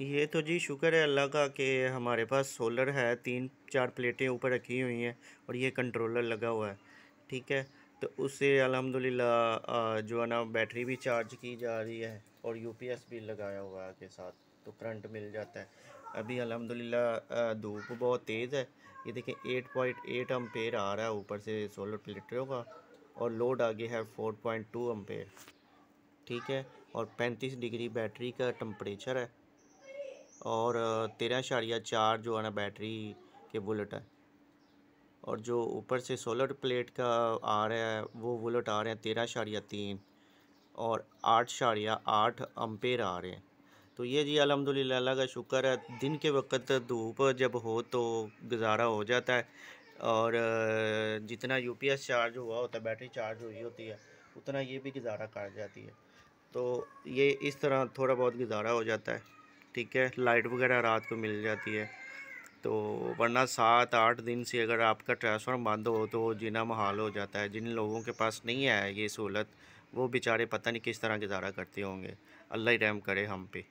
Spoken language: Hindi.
ये तो जी शुक्र है अल्लाह का कि हमारे पास सोलर है तीन चार प्लेटें ऊपर रखी हुई हैं और ये कंट्रोलर लगा हुआ है ठीक है तो उससे अलहमदिल्ला जो है ना बैटरी भी चार्ज की जा रही है और यूपीएस भी लगाया हुआ है के साथ तो करंट मिल जाता है अभी अलहमदिल्ला धूप बहुत तेज़ है ये देखें एट पॉइंट एट अम्पेयर आ रहा है ऊपर से सोलर प्लेटों का और लोड आगे है फोर पॉइंट टू ठीक है और पैंतीस डिग्री बैटरी का टम्परेचर है और तेरह अशारिया चार जो है ना बैटरी के बुलेट है और जो ऊपर से सोलर प्लेट का आ रहा है वो बुलेट आ रहे हैं तेरह अशारिया तीन और आठ अशारिया आठ अम्पेयर आ रहे हैं तो ये जी अलहमदिल्ला का शुक्र है दिन के वक्त धूप जब हो तो गुजारा हो जाता है और जितना एस चार्ज हुआ होता है बैटरी चार्ज हुई होती है उतना ये भी गुजारा कर जाती है तो ये इस तरह थोड़ा बहुत गुजारा हो जाता है ठीक है लाइट वगैरह रात को मिल जाती है तो वरना सात आठ दिन से अगर आपका ट्रांसफार्म बंद हो तो जीना महाल हो जाता है जिन लोगों के पास नहीं है ये सहूलत वो बेचारे पता नहीं किस तरह गुजारा करते होंगे अल्लाह ही रहम करे हम पे